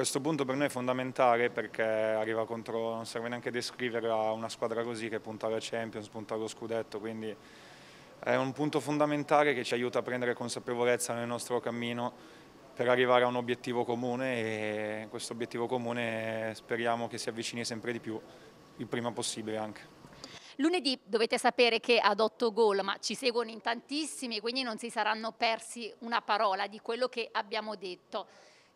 Questo punto per noi è fondamentale perché arriva contro, non serve neanche descriverla, una squadra così che punta alla Champions, punta allo scudetto, quindi è un punto fondamentale che ci aiuta a prendere consapevolezza nel nostro cammino per arrivare a un obiettivo comune e questo obiettivo comune speriamo che si avvicini sempre di più, il prima possibile anche. Lunedì dovete sapere che ad otto gol, ma ci seguono in tantissimi, quindi non si saranno persi una parola di quello che abbiamo detto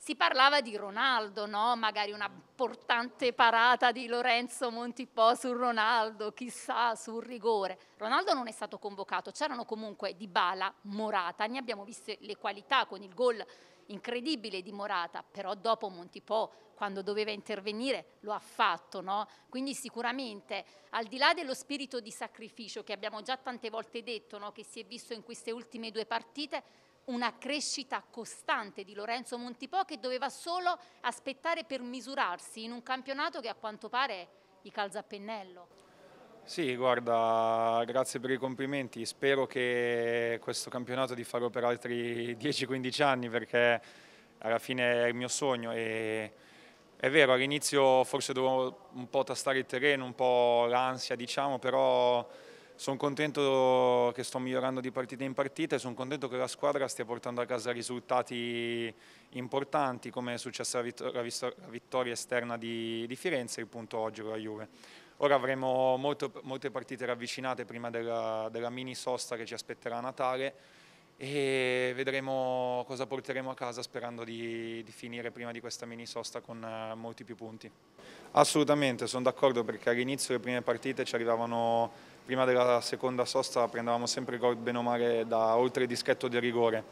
si parlava di Ronaldo, no? magari una portante parata di Lorenzo Montipò su Ronaldo, chissà, sul rigore. Ronaldo non è stato convocato, c'erano comunque Di Bala, Morata, ne abbiamo viste le qualità con il gol incredibile di Morata, però dopo Montipò quando doveva intervenire lo ha fatto, no? quindi sicuramente al di là dello spirito di sacrificio che abbiamo già tante volte detto, no? che si è visto in queste ultime due partite, una crescita costante di Lorenzo Montipò che doveva solo aspettare per misurarsi in un campionato che a quanto pare gli calza a pennello. Sì, guarda, grazie per i complimenti. Spero che questo campionato di farò per altri 10-15 anni perché alla fine è il mio sogno e è vero, all'inizio forse dovevo un po' tastare il terreno, un po' l'ansia, diciamo, però sono contento che sto migliorando di partita in partita e sono contento che la squadra stia portando a casa risultati importanti come è successa la, vittoria esterna di, di Firenze il punto oggi con la Juve. Ora avremo molto, molte partite ravvicinate prima della, della mini sosta che ci aspetterà a Natale e vedremo cosa porteremo a casa sperando di, di, finire prima di questa mini sosta con eh, molti più punti. Assolutamente, sono d'accordo perché all'inizio le prime partite ci arrivavano prima della seconda sosta prendevamo sempre gol bene o male da oltre dischetto di rigore.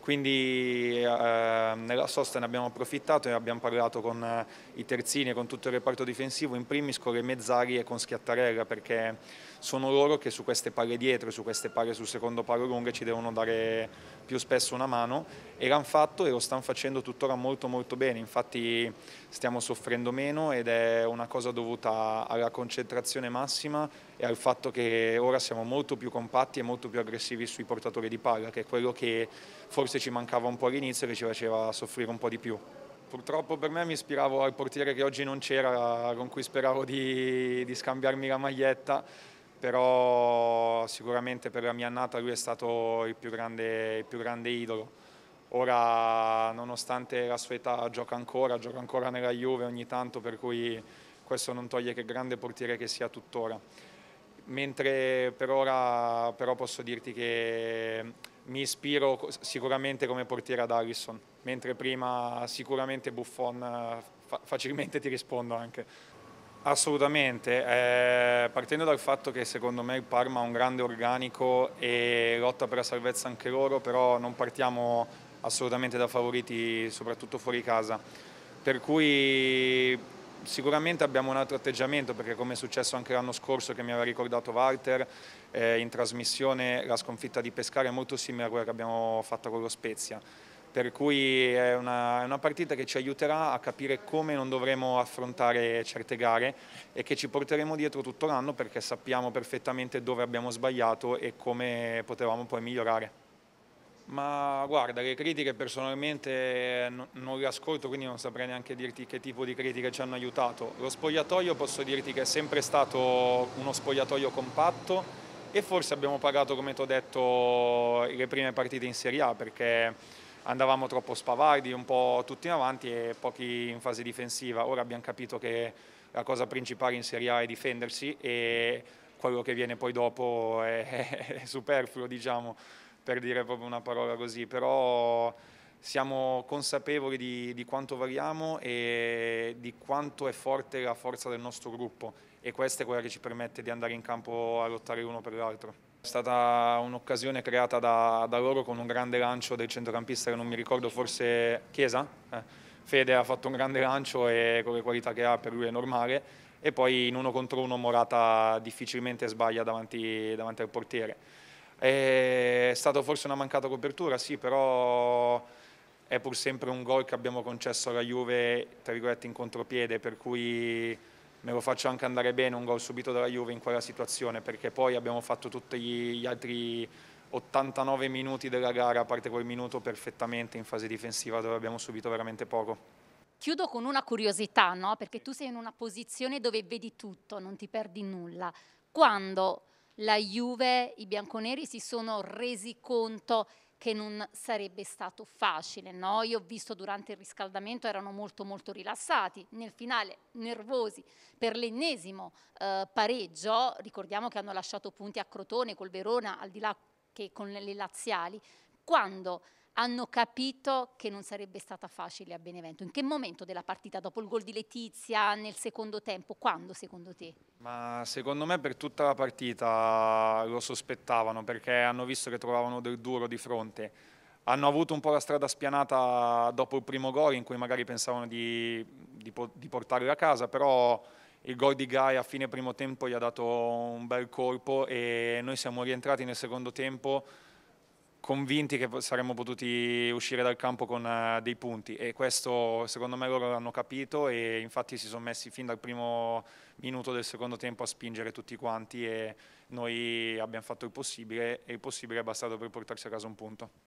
Quindi eh, nella sosta ne abbiamo approfittato e abbiamo parlato con eh, i terzini e con tutto il reparto difensivo, in primis con le mezzali e con Schiattarella perché sono loro che su queste palle dietro, su queste palle sul secondo palo lunghe ci devono dare più spesso una mano e l'hanno fatto e lo stanno facendo tuttora molto molto bene, infatti stiamo soffrendo meno ed è una cosa dovuta alla concentrazione massima e al fatto che ora siamo molto più compatti e molto più aggressivi sui portatori di palla, che è quello che forse ci mancava un po' all'inizio e che ci faceva soffrire un po' di più. Purtroppo per me mi ispiravo al portiere che oggi non c'era, con cui speravo di, di scambiarmi la maglietta, però sicuramente per la mia annata lui è stato il più grande, il più grande idolo. Ora, nonostante la sua età, gioca ancora, gioca ancora nella Juve ogni tanto, per cui questo non toglie che grande portiere che sia tuttora. Mentre per ora però posso dirti che mi ispiro sicuramente come portiere ad Allison, mentre prima sicuramente Buffon eh, facilmente ti rispondo anche. Assolutamente, eh, partendo dal fatto che secondo me il Parma ha un grande organico e lotta per la salvezza anche loro, però non partiamo assolutamente da favoriti, soprattutto fuori casa. Per cui sicuramente abbiamo un altro atteggiamento perché come è successo anche l'anno scorso che mi aveva ricordato Walter eh, in trasmissione la sconfitta di Pescara è molto simile a quella che abbiamo fatto con lo Spezia per cui è una, è una, partita che ci aiuterà a capire come non dovremo affrontare certe gare e che ci porteremo dietro tutto l'anno perché sappiamo perfettamente dove abbiamo sbagliato e come potevamo poi migliorare. Ma guarda, le critiche personalmente non, non le ascolto, quindi non saprei neanche dirti che tipo di critiche ci hanno aiutato. Lo spogliatoio posso dirti che è sempre stato uno spogliatoio compatto e forse abbiamo pagato, come ti ho detto, le prime partite in Serie A perché andavamo troppo spavardi, un po' tutti in avanti e pochi in fase difensiva. Ora abbiamo capito che la cosa principale in Serie A è difendersi e quello che viene poi dopo è, è superfluo, diciamo, per dire proprio una parola così. Però siamo consapevoli di, di, quanto variamo e di quanto è forte la forza del nostro gruppo e questa è quella che ci permette di andare in campo a lottare l'uno per l'altro. È stata un'occasione creata da, da, loro con un grande lancio del centrocampista che non mi ricordo, forse Chiesa. Eh. Fede ha fatto un grande lancio e con le qualità che ha per lui è normale. E poi in uno contro uno Morata difficilmente sbaglia davanti, davanti al portiere. È stata forse una mancata copertura, sì, però è pur sempre un gol che abbiamo concesso alla Juve, tra virgolette, in contropiede, per cui me lo faccio anche andare bene un gol subito dalla Juve in quella situazione perché poi abbiamo fatto tutti gli altri 89 minuti della gara, a parte quel minuto perfettamente in fase difensiva dove abbiamo subito veramente poco. Chiudo con una curiosità, no? perché tu sei in una posizione dove vedi tutto, non ti perdi nulla. Quando la Juve, i bianconeri si sono resi conto che non sarebbe stato facile. No? Io ho visto durante il riscaldamento erano molto molto rilassati, nel finale nervosi per l'ennesimo eh, pareggio, ricordiamo che hanno lasciato punti a Crotone col Verona al di là che con le laziali, quando hanno capito che non sarebbe stata facile a Benevento. In che momento della partita, dopo il gol di Letizia, nel secondo tempo, quando secondo te? Ma secondo me per tutta la partita lo sospettavano perché hanno visto che trovavano del duro di fronte. Hanno avuto un po' la strada spianata dopo il primo gol in cui magari pensavano di, di, di portarla a casa, però il gol di Gai a fine primo tempo gli ha dato un bel colpo e noi siamo rientrati nel secondo tempo convinti che saremmo potuti uscire dal campo con eh, dei punti e questo secondo me loro l'hanno capito e infatti si sono messi fin dal primo minuto del secondo tempo a spingere tutti quanti e noi abbiamo fatto il possibile e il possibile è bastato per portarsi a casa un punto.